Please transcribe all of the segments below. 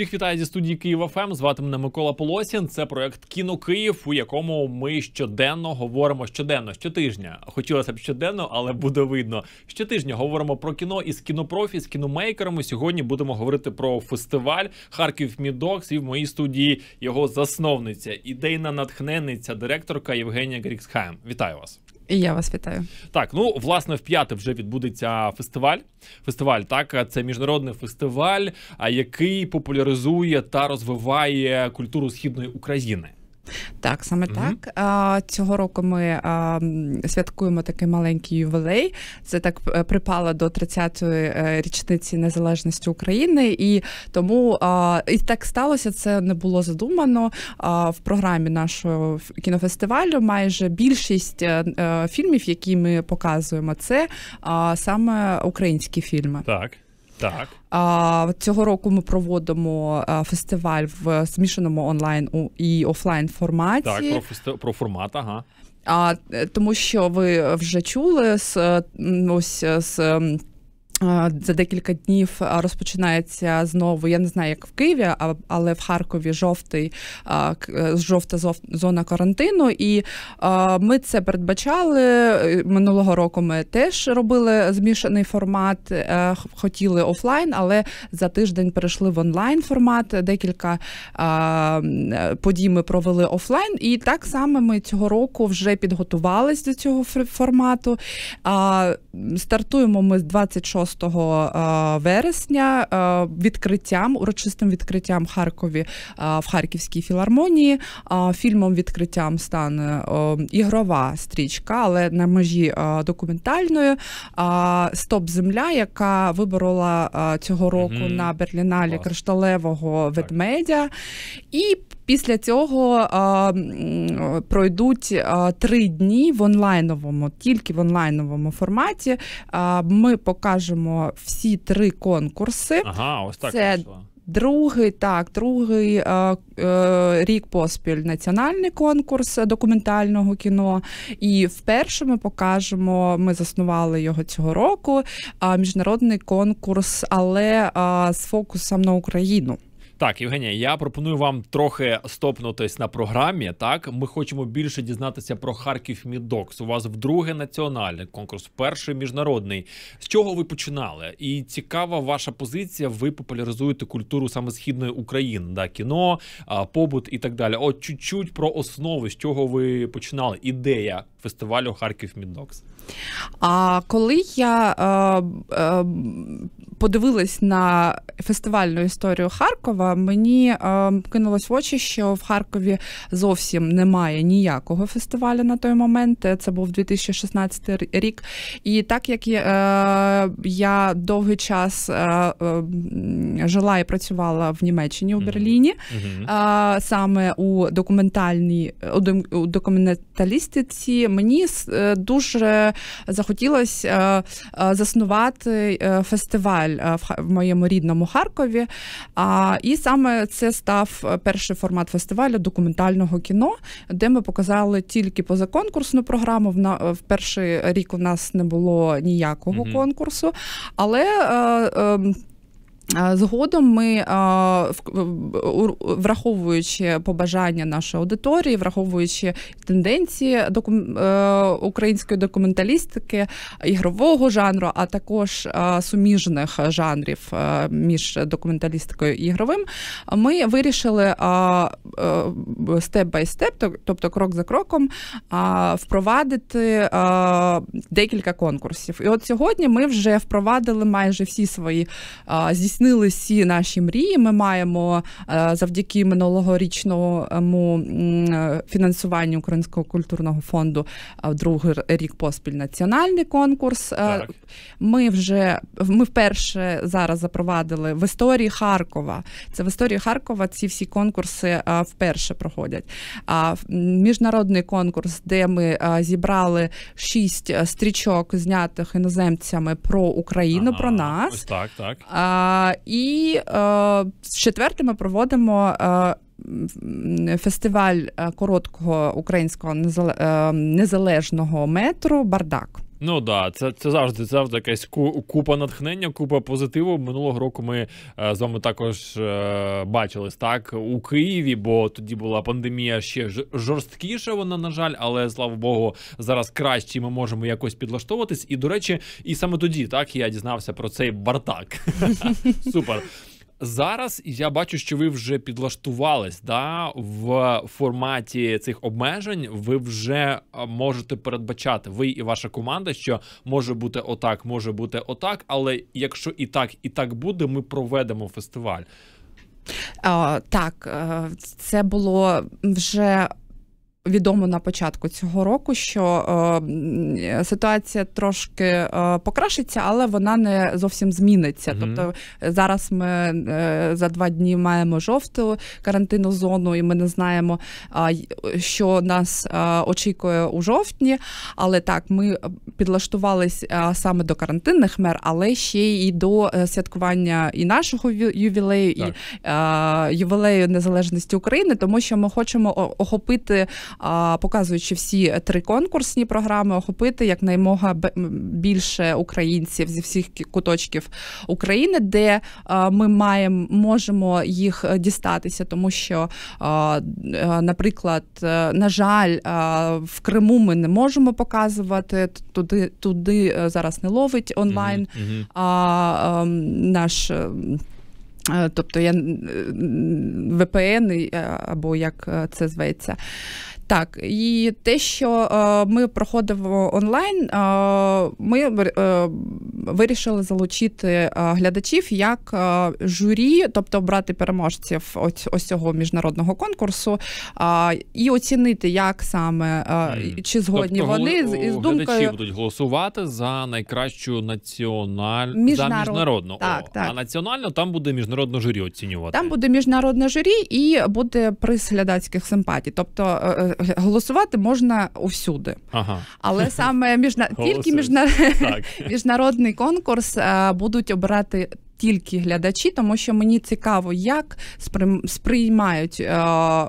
Всіх вітаю зі студії Києва ФМ. Ем. Звати мене Микола Полосін. Це проект Кіно Київ, у якому ми щоденно говоримо щоденно, щотижня. Хотілося б щоденно, але буде видно. Щотижня говоримо про кіно із кінопрофі, з кіномейкерами. Сьогодні будемо говорити про фестиваль Харків Мідокс і в моїй студії його засновниця, ідейна натхненниця, директорка Євгенія Гріксхайм. Вітаю вас. І я вас вітаю. Так, ну власне, в п'яте вже відбудеться фестиваль. Фестиваль так це міжнародний фестиваль, який популяризує та розвиває культуру східної України. Так, саме mm так. А, Цього року ми а, святкуємо такий маленький ювілей. Це так е, припало до 30-ї е, річниці незалежності України, і тому а, і так сталося. Це не було задумано. А, В програмі нашого кінофестивалю майже більшість е, фільмів, які ми показуємо, це а, саме українські фільми. Так. Так А, цього року ми проводимо фестиваль в змішаному онлайн і офлайн форматі. Так, про фест... про формат, ага. А е, тому, що ви вже чули з ось е, з. За декілька днів розпочинається знову. Я не знаю, як в Києві, але в Харкові жовтий е, жовта зона карантину. І ми це передбачали минулого року. Ми теж робили змішаний формат, е, хотіли офлайн, але за тиждень перейшли в онлайн формат. Декілька подій ми провели офлайн, і так само ми цього року вже підготувалися до цього формату. Стартуємо ми з 26 6 е, вересня е, відкриттям, урочистим відкриттям Харкові е, в Харківській філармонії. Фільмом відкриттям стане ігрова стрічка, але на межі документальної Стоп Земля, яка виборола цього року mm -hmm. на Берліналі кришталевого ведмедя. І Після цього а, пройдуть а, три дні в онлайновому, тільки в онлайновому форматі. А, Ми покажемо всі три конкурси. Ага, ось так. Це Другий так, другий е, е, рік поспіль національний конкурс документального кіно. І вперше ми покажемо. Ми заснували його цього року. Е, міжнародний конкурс, але з фокусом на Україну. Так, Євгенія, я пропоную вам трохи стопнутись на програмі. Так, ми хочемо більше дізнатися про Харків Мідокс. У вас вдруге національний конкурс, перший міжнародний. З чого ви починали? І цікава ваша позиція. Ви популяризуєте культуру саме східної України, да, кіно, побут і так далі. От чуть-чуть про основи, з чого ви починали? Ідея фестивалю Харків Мідокс. А коли я е, е, подивилась на фестивальну історію Харкова, мені е, кинулось в очі, що в Харкові зовсім немає ніякого фестивалю на той момент. Це був 2016 рік. І так як е, я довгий час е, ем, жила і працювала в Німеччині у Берліні, mm саме у документальній у документалістиці, мені е, дуже захотілося е, заснувати фестиваль фестиваль е, в моєму рідному Харкові. І саме це став е, перший формат фестивалю документального кіно, де ми показали тільки позаконкурсну програму. В перший рік у нас не було ніякого mm -hmm. конкурсу, але е, ем, Згодом ми враховуючи побажання нашої аудиторії, враховуючи тенденції е, української документалістики, ігрового жанру, а також суміжних жанрів е, між документалістикою і ігровим, ми вирішили степ бай степ, тобто крок за кроком, впровадити декілька конкурсів. І от сьогодні ми вже впровадили майже всі свої здійснення здійснили всі наші мрії. Ми маємо е, завдяки минулогорічному е, фінансуванню Українського культурного фонду е, другий рік поспіль національний конкурс. Так. Ми вже ми вперше зараз запровадили в історії Харкова. Це в історії Харкова ці всі конкурси вперше проходять. Міжнародний конкурс, де ми зібрали шість стрічок, знятих іноземцями про Україну, ага, про нас. Ось так, так. І е, з четверте ми проводимо. Е, фестиваль е, короткого українського незалежного метру Бардак. Ну да, це це завжди завжди якась купа натхнення, купа позитиву. Минулого року ми е, з вами також е, бачились так у Києві, бо тоді була пандемія ще жорсткіша. Вона на жаль, але слава Богу, зараз краще ми можемо якось підлаштовуватись. І до речі, і саме тоді так я дізнався про цей бартак. Супер. Зараз я бачу, що ви вже підлаштувались да, в форматі цих обмежень. Ви вже е, можете передбачати ви і ваша команда, що може бути отак, може бути отак. Але якщо і так, і так буде, ми проведемо фестиваль. О, е, так, е, це було вже відомо на початку цього року, що е, ситуація трошки е, покращиться, але вона не зовсім зміниться. Угу. Тобто е, зараз ми е, за два дні маємо жовту карантинну зону, і ми не знаємо, що нас е, очікує у жовтні. Але так, ми е, підлаштувались саме до карантинних мер, але ще й до святкування і нашого ювілею, так. і ювілею незалежності України, тому що ми хочемо охопити показуючи всі три конкурсні програми, охопити якнаймога більше українців зі всіх куточків України, де е, ми маємо можемо їх е, дістатися, тому що, е, наприклад, на жаль, в Криму ми не можемо показувати туди, туди зараз не ловить онлайн а, ем, наш. Тобто я ВПН або як це зветься. Так, і те, що е, ми проходимо онлайн, е, ми е, вирішили залучити глядачів як журі, тобто обрати переможців ось ось цього міжнародного конкурсу, і оцінити, як саме чи згодні тобто, вони з думкою... глядачі будуть голосувати за найкращу національ... Міжнарод... за міжнародну так, О, так. а національно там буде міжнародне журі оцінювати. Там буде міжнародне журі і буде приз глядацьких симпатій. Тобто голосувати можна усюди, ага. але саме міжна... тільки міжна... міжнародний конкурс е, будуть обирати. Тільки глядачі, тому що мені цікаво, як сприймають е,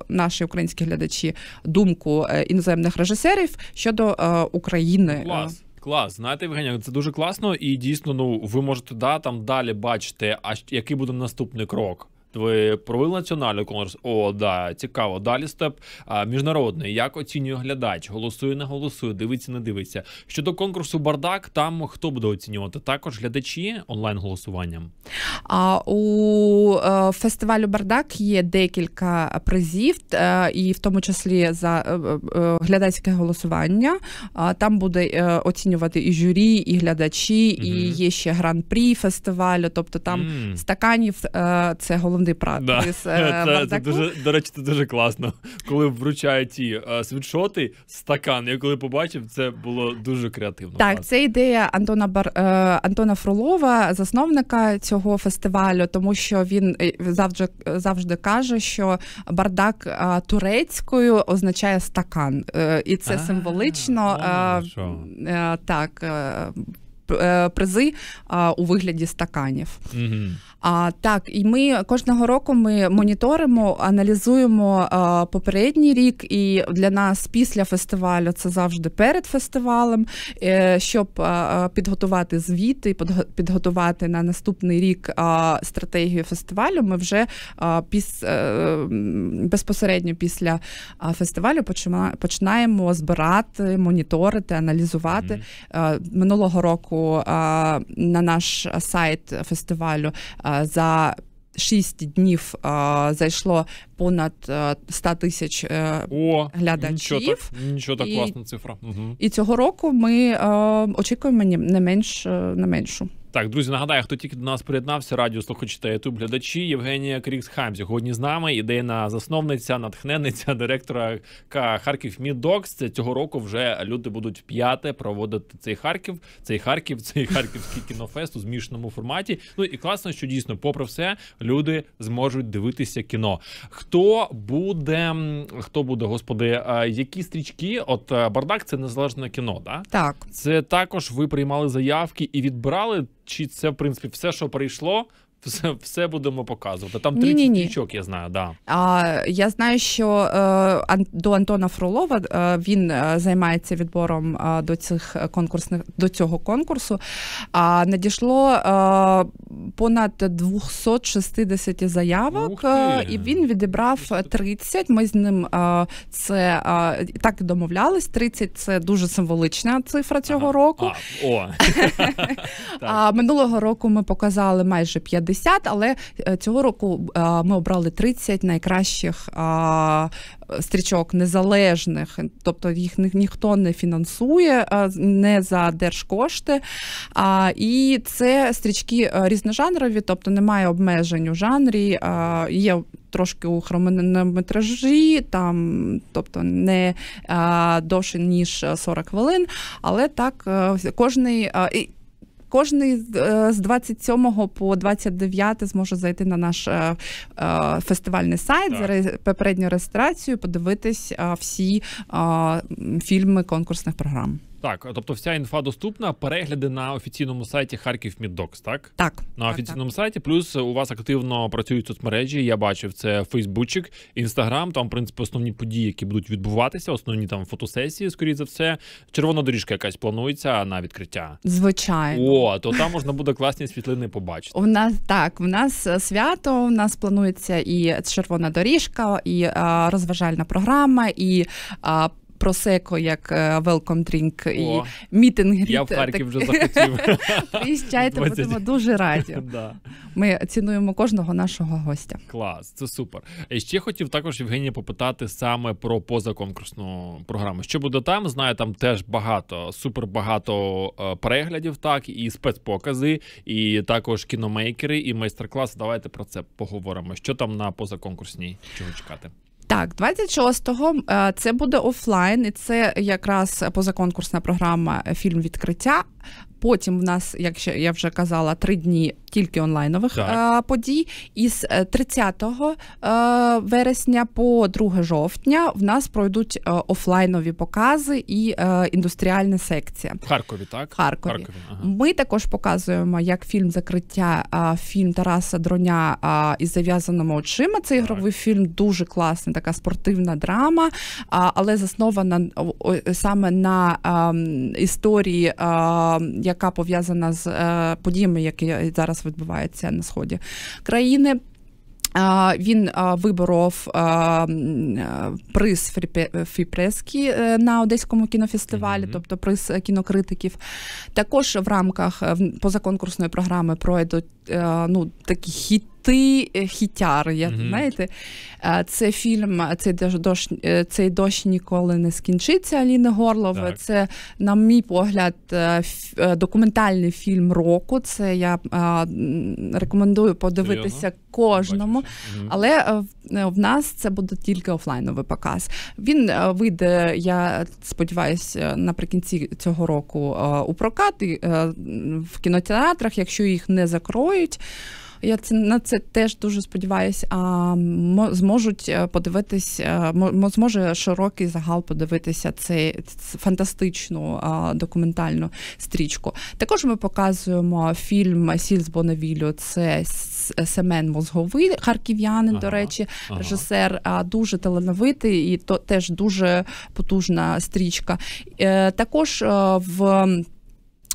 наші українські глядачі думку е, іноземних режисерів щодо е, України. Клас. Клас, знаєте, Євгенія, це дуже класно, і дійсно, ну ви можете да там далі бачити, а який буде наступний крок. Ви провели національний конкурс. О, да, цікаво. Далі степ а, міжнародний. Як оцінює глядач? Голосує, не голосує, дивиться, не дивиться. Щодо конкурсу бардак, там хто буде оцінювати? Також глядачі онлайн голосуванням. А у е, фестивалю бардак є декілька призів, е, і в тому числі за е, глядацьке голосування. Там буде оцінювати і журі, і глядачі, угу. і є ще гран-прі фестивалю. Тобто там mm. стаканів це головне секунди прати. Да. Е, це, це дуже, До речі, це дуже класно. Коли вручають ті е, світшоти, стакан. Я коли побачив, це було дуже креативно. Так, це ідея Антона Бар е, Антона Фролова, засновника цього фестивалю, тому що він завжди завжди каже, що бардак турецькою означає стакан, і це символично, Так Е, призи у вигляді стаканів. А так, і ми кожного року ми моніторимо, аналізуємо а, попередній рік, і для нас після фестивалю це завжди перед фестивалем, е, щоб а, підготувати звіти, підготувати на наступний рік а, стратегію фестивалю. Ми вже піс, е, безпосередньо після фестивалю починаємо збирати, моніторити, аналізувати mm. минулого року на наш сайт фестивалю за. Шість днів а, зайшло понад ста тисяч е, О, глядачів. Нічого так, нічого так і, класна цифра. Угу. І цього року ми а, е, очікуємо не менш е, не меншу. Так, друзі, нагадаю, хто тільки до нас приєднався, радіо слухачі та ютуб глядачі Євгенія Кріксхайм сьогодні з нами. Ідейна засновниця, натхненниця директора Харків Мідокс. Це Цього року вже люди будуть п'яте проводити цей Харків, цей Харків, цей Харківський кінофест у змішаному форматі. Ну і класно, що дійсно, попри все, люди зможуть дивитися кіно. Хто буде, хто буде, господи, е, які стрічки? От е, бардак це незалежне кіно, да? так це також ви приймали заявки і відбирали чи це, в принципі, все, що прийшло, все все будемо показувати. Там 30 ні, ні, ні. я знаю. Да. А, Я знаю, що е, до Антона Фролова е, він е, займається відбором е, до цих конкурсних до цього конкурсу. А надійшло е, понад 260 заявок, е, і він відібрав 30. Ми з ним це так і домовлялись. 30 – це дуже символична цифра цього ага. року. А, о. А минулого року ми показали майже 50. 50, але е, цього року е, ми обрали 30 найкращих стрічок незалежних, тобто їх ніхто не фінансує, не за держкошти. І це стрічки е, різножанрові, тобто немає обмежень у жанрі. є Трошки у хронометражі, там, тобто не довше ніж 40 хвилин, але так кожний. Кожний е, з 27 по 29 зможе зайти на наш е, е, фестивальний сайт за попередню реєстрацію, подивитись всі фільми конкурсних програм. Так, тобто вся інфа доступна, перегляди на офіційному сайті Харків Міддокс, так? Так. На так, офіційному так. сайті, плюс у вас активно працюють соцмережі. Я бачив це Фейсбучик, Інстаграм. Там, в принципі, основні події, які будуть відбуватися, основні там фотосесії, скоріше за все. Червона доріжка якась планується на відкриття. Звичайно. О, то там можна буде класні світлини побачити. У нас так, в нас е, свято, у нас планується і червона доріжка, і а, е, розважальна програма, і а, е, просеко, як е, welcome drink і мітинг. Я в Харків вже захотів. Приїжджайте, будемо дуже раді. Да. Ми цінуємо кожного нашого гостя. Клас, це супер. Е, ще хотів також Євгенія попитати саме про позаконкурсну програму. Що буде там? Знаю, там теж багато, супер багато е, переглядів, так і спецпокази, і також кіномейкери, і майстер-клас. Давайте про це поговоримо. Що там на позаконкурсній? Чого чекати? Так, 26-го е, це буде офлайн, і це якраз позаконкурсна програма фільм відкриття. Потім в нас, як я вже казала, три дні тільки онлайнових так. Е, подій. Із 30 е, е, вересня по 2 жовтня в нас пройдуть офлайнові покази і індустріальна секція. В Харкові, так? Харкові. Харкові ага. Ми також показуємо як фільм закриття, фільм Тараса Дроня із зав'язаними очима. Це ігровий так. фільм дуже класний, така спортивна драма, але заснована саме на ем, історії. Ем, яка пов'язана з е, подіями, які зараз відбуваються на сході країни. Е, він е, виборов приз Фіпрескі на одеському кінофестивалі, тобто приз кінокритиків. Також в рамках позаконкурсної програми пройдуть ну такі хіт ти е, хітяр, я mm-hmm. знаєте, е, це фільм, цей дощ, е, цей дощ ніколи не скінчиться. Аліни Горлов. Це, на мій погляд, документальний фільм року. Це я рекомендую подивитися Серйозно? кожному. Mm-hmm. Але в нас це буде тільки офлайновий показ. Він вийде, я сподіваюся, наприкінці цього року у прокат в кінотеатрах, якщо їх не закроють. Я це на це теж дуже сподіваюся. А зможуть е, подивитись, е, зможе широкий загал подивитися цей фантастичну документальну стрічку. Також ми показуємо фільм Сіль з Бонавілю. Це Семен Мозговий, харків'янин, ага, до речі, ага. режисер дуже талановитий і то теж дуже потужна стрічка. Е, також в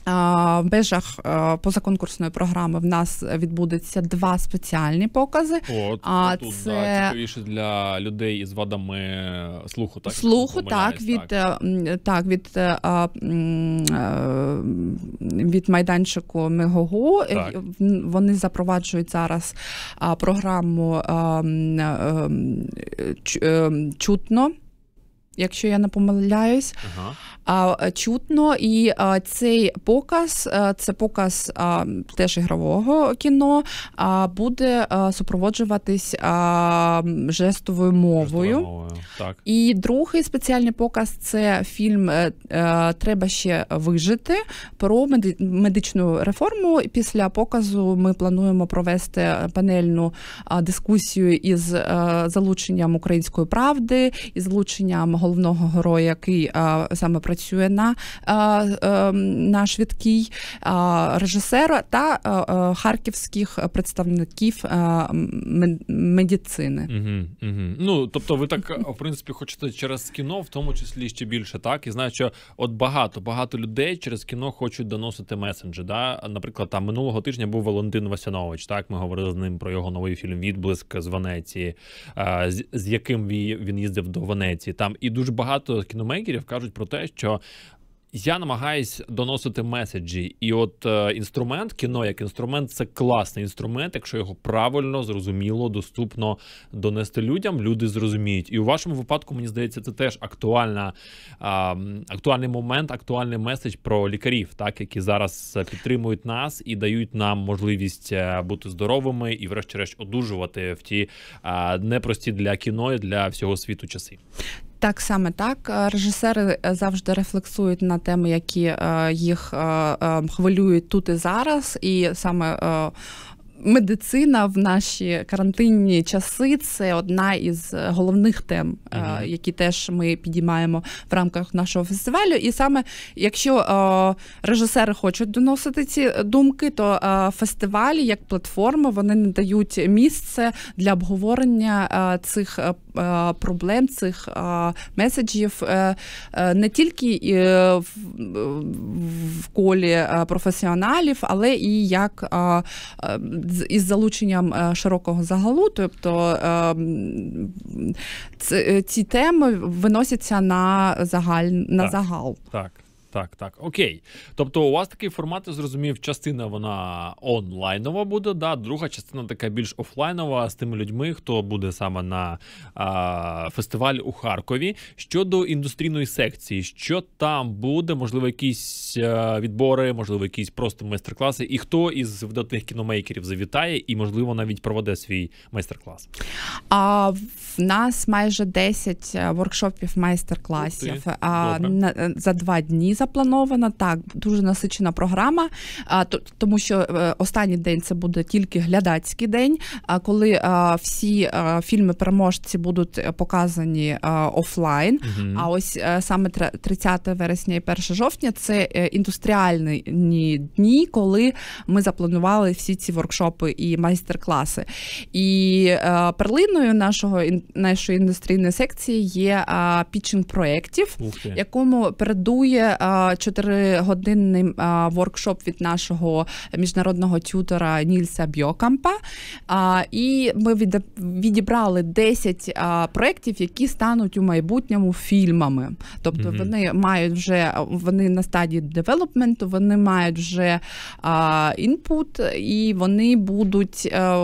в межах позаконкурсної програми в нас відбудеться два спеціальні покази. От а тут, це да, цікавіше для людей із вадами слуху. Так слуху, так від так. Е, так від е, е, від майданчику мигогу Вони запроваджують зараз програму чутно. Якщо я не помиляюсь, ага. Е, чутно. І е, цей показ, е, це показ теж ігрового кіно, а буде супроводжуватись жестовою мовою. мовою. Так. І другий спеціальний показ це фільм Треба ще вижити про медичну реформу. Після показу ми плануємо провести панельну дискусію із залученням української правди, із залученням головного героя, який саме працює працює на е, е, на швидкій е, режисера та харківських представників медицини. Угу, угу. Ну тобто, ви так в принципі хочете через кіно, в тому числі ще більше, так і знаю, що от багато багато людей через кіно хочуть доносити месенджі. Да, наприклад, там минулого тижня був Валентин Васянович. Так, ми говорили з ним про його новий фільм Відблиск з Венеції, з яким він їздив до Венеції. Там і дуже багато кіномейкерів кажуть про те, що що. Я намагаюсь доносити меседжі, і от е, інструмент, кіно як інструмент, це класний інструмент, якщо його правильно, зрозуміло, доступно донести людям. Люди зрозуміють. І у вашому випадку мені здається, це теж актуальна е, актуальний момент, актуальний меседж про лікарів, так які зараз е, підтримують нас і дають нам можливість е, бути здоровими і, врешті-решт, одужувати в ті е, непрості для кіно і для всього світу часи. Так саме так. Е, режисери е, завжди рефлексують на теми, які е, їх хвилюють тут і зараз, і саме. Медицина в наші карантинні часи це одна із головних тем, uh-huh. які теж ми підіймаємо в рамках нашого фестивалю. І саме якщо е, режисери хочуть доносити ці думки, то е, фестивалі як платформа вони надають місце для обговорення е, цих Е, проблем цих е, меседжів е, не тільки в колі професіоналів, але і як із залученням широкого загалу, тобто ці теми виносяться на загаль на так, загал. Так так, так. Окей. Тобто, у вас такий формат я зрозумів, частина вона онлайнова буде, да, друга частина така більш офлайнова з тими людьми, хто буде саме на а, фестиваль у Харкові. Щодо індустрійної секції, що там буде, можливо, якісь а, е, відбори, можливо, якісь просто майстер-класи, і хто із видатних кіномейкерів завітає і, можливо, навіть проведе свій майстер-клас. А, В нас майже 10 е, воркшопів майстер-класів а, на, е, за два дні за запланована. Так, дуже насичена програма. А тому, що е, останній день це буде тільки глядацький день. А коли всі фільми переможці будуть е, показані офлайн. Угу. А ось е, саме 30 вересня і 1 жовтня це індустріальні дні, коли ми запланували всі ці воркшопи і майстер-класи. І перлиною нашого нашої індустрійної секції є пітчинг проєктів, якому передує чотиригодинний воркшоп від нашого міжнародного тютера Нільса Бьокампа. І ми відібрали 10 проєктів, які стануть у майбутньому фільмами. Тобто mm-hmm. вони мають вже вони на стадії девелопменту, вони мають вже інпут, і вони будуть е,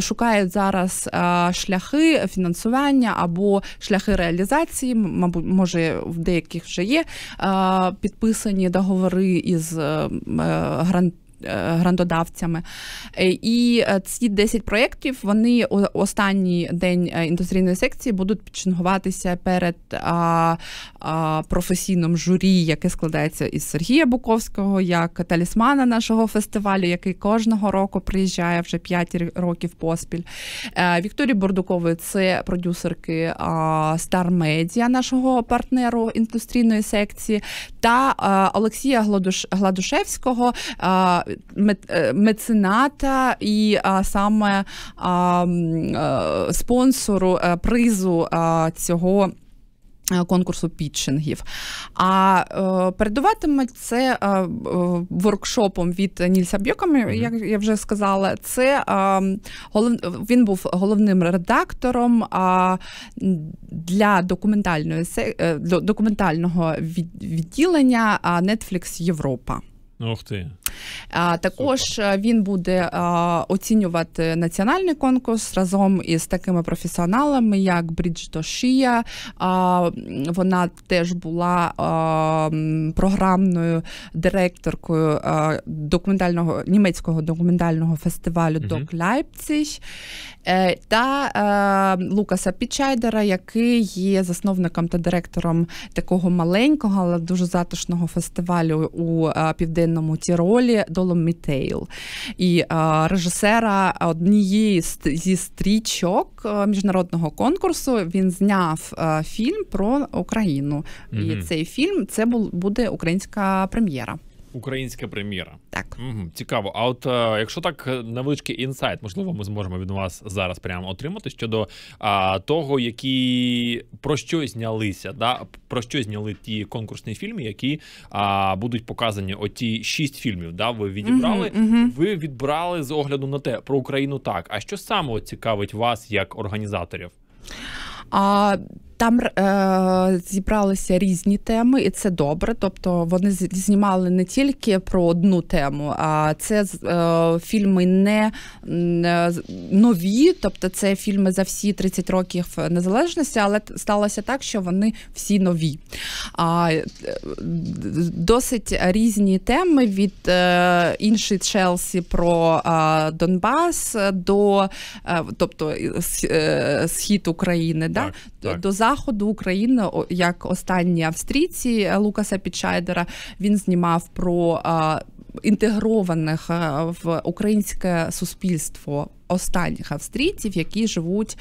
шукають зараз шляхи фінансування або шляхи реалізації. Мабуть, може в деяких вже є підписані договори із е, е, гран Е, грандодавцями. Е, і е, ці 10 проєктів вони останній день індустрійної секції будуть підчингуватися перед професійним журі, яке складається із Сергія Буковського, як талісмана нашого фестивалю, який кожного року приїжджає вже 5 років поспіль. Вікторії Бордукової це продюсерки Star Media, нашого партнеру індустрійної секції, та Олексія Гладушевського. Е, мецената і саме е, спонсору е, призу цього. Конкурсу пітчингів. А е, передуватиме це е, е, воркшопом від Нільса Бьоками, mm-hmm. як я вже сказала. Це голов... він був головним редактором для документальної документального відділення Netflix Європа. Ух ти. А, Також Супер. Е, він буде а, е, оцінювати національний конкурс разом із такими професіоналами, як Бріджто Шія. Вона теж була а, програмною директоркою а, е, документального німецького документального фестивалю угу. Лайпциг. Та Лукаса Пічайдера, який є засновником та директором такого маленького, але дуже затишного фестивалю у південній Ті ролі Доломітейл і режисера однієї зі стрічок міжнародного конкурсу. Він зняв фільм про Україну. І цей фільм це буде українська прем'єра. Українська прем'єра. Так. Угу, Цікаво. А от е, якщо так е, невеличкий інсайт, можливо, ми зможемо від вас зараз прямо отримати щодо а, того, які про що знялися, да про що зняли ті конкурсні фільми, які а, будуть показані. Оті шість фільмів, да, ви відібрали. Uh -huh, Ви відбрали з огляду на те про Україну так. А що саме цікавить вас як організаторів? А, там е, зібралися різні теми, і це добре. Тобто вони знімали не тільки про одну тему, а це е, фільми не е, нові, тобто це фільми за всі 30 років незалежності, але сталося так, що вони всі нові. А, е, Досить різні теми від е, іншої Челсі про е, Донбас до е, тобто схід України, да? Так, так. до заходу України, як останні австрійці Лукаса Підшайдера, він знімав про. Інтегрованих в українське суспільство останніх австрійців, які живуть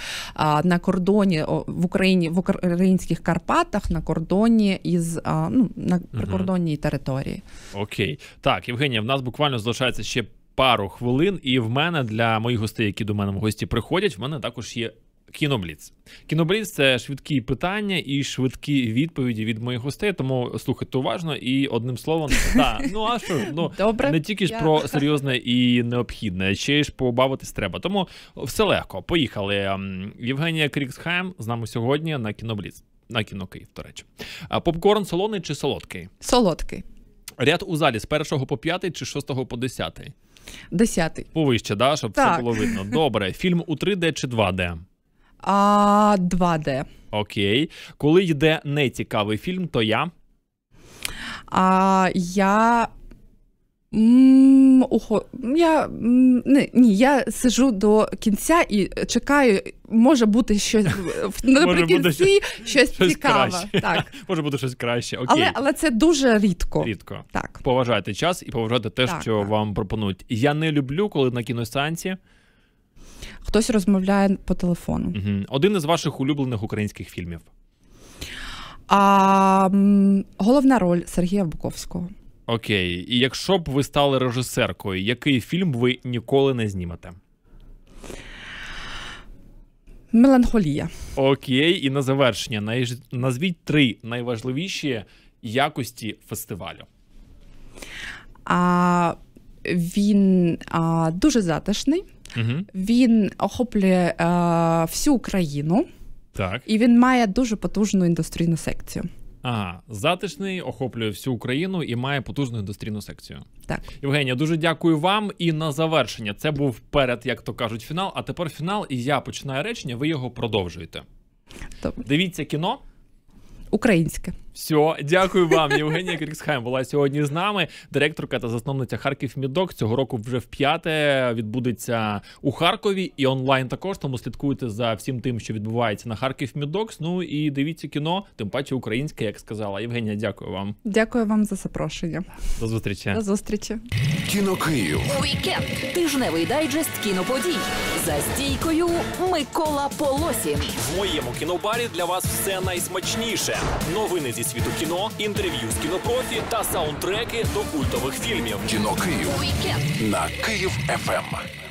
на кордоні в Україні в українських Карпатах на кордоні із ну на прикордонній території, окей, так Євгенія. В нас буквально залишається ще пару хвилин, і в мене для моїх гостей, які до мене в гості приходять, в мене також є Кінобліц. Кінобліц це швидкі питання і швидкі відповіді від моїх гостей. Тому слухайте уважно і одним словом, та ну а що ну Добре, не тільки ж я... про серйозне і необхідне, ще ж побавитись треба. Тому все легко. Поїхали. Ем, Євгенія Кріксхайм з нами сьогодні на кінобліц. На кіно Київ, до речі. А попкорн солоний чи солодкий? Солодкий. Ряд у залі з 1 по п'ятий чи шостого по десятий? Десятий. Повище, да, щоб так. все було видно. Добре. Фільм у 3D чи 2D? А 2D. Окей. Коли йде нецікавий фільм, то я. А я. М, ухо- я не, ні, я сижу до кінця і чекаю. Може бути щось е, наприкінці щось, цікаве. Може бути щось краще. Окей. Але, але це дуже рідко. Рідко. Так. Поважайте час і поважайте те, Так, що так. вам пропонують. Я не люблю, коли на кіносеансі хтось розмовляє по телефону. Угу. Один із ваших улюблених українських фільмів. А, Головна роль Сергія Буковського. Окей, і якщо б ви стали режисеркою, який фільм ви ніколи не знімете? Меланхолія. Окей, і на завершення назвіть три найважливіші якості фестивалю. А, Він а, дуже затишний. Угу. Він охоплює е, всю Україну так. і він має дуже потужну індустрійну секцію. Ага, затишний охоплює всю Україну і має потужну індустрійну секцію. Так, Євгенія, дуже дякую вам. І на завершення це був перед, як то кажуть, фінал. А тепер фінал, і я починаю речення. Ви його продовжуєте. Добре. Дивіться кіно українське. Все, дякую вам. Євгенія Кріксхайм була сьогодні з нами. Директорка та засновниця Харків Мідок цього року вже в п'яте відбудеться у Харкові і онлайн також. Тому слідкуйте за всім тим, що відбувається на Харків Мідокс. Ну і дивіться кіно, тим паче українське, як сказала Євгенія. Дякую вам. Дякую вам за запрошення. До зустрічі. До зустрічі. Кіно Київ. Уікенд. Тижневий дайджест кіноподій. За стійкою Микола Полосін. В моєму кінобарі для вас все найсмачніше. Новини зі Світу кіно, інтерв'ю з кінопрофі та саундтреки до культових фільмів. Кіно Київ на Київ ФМ.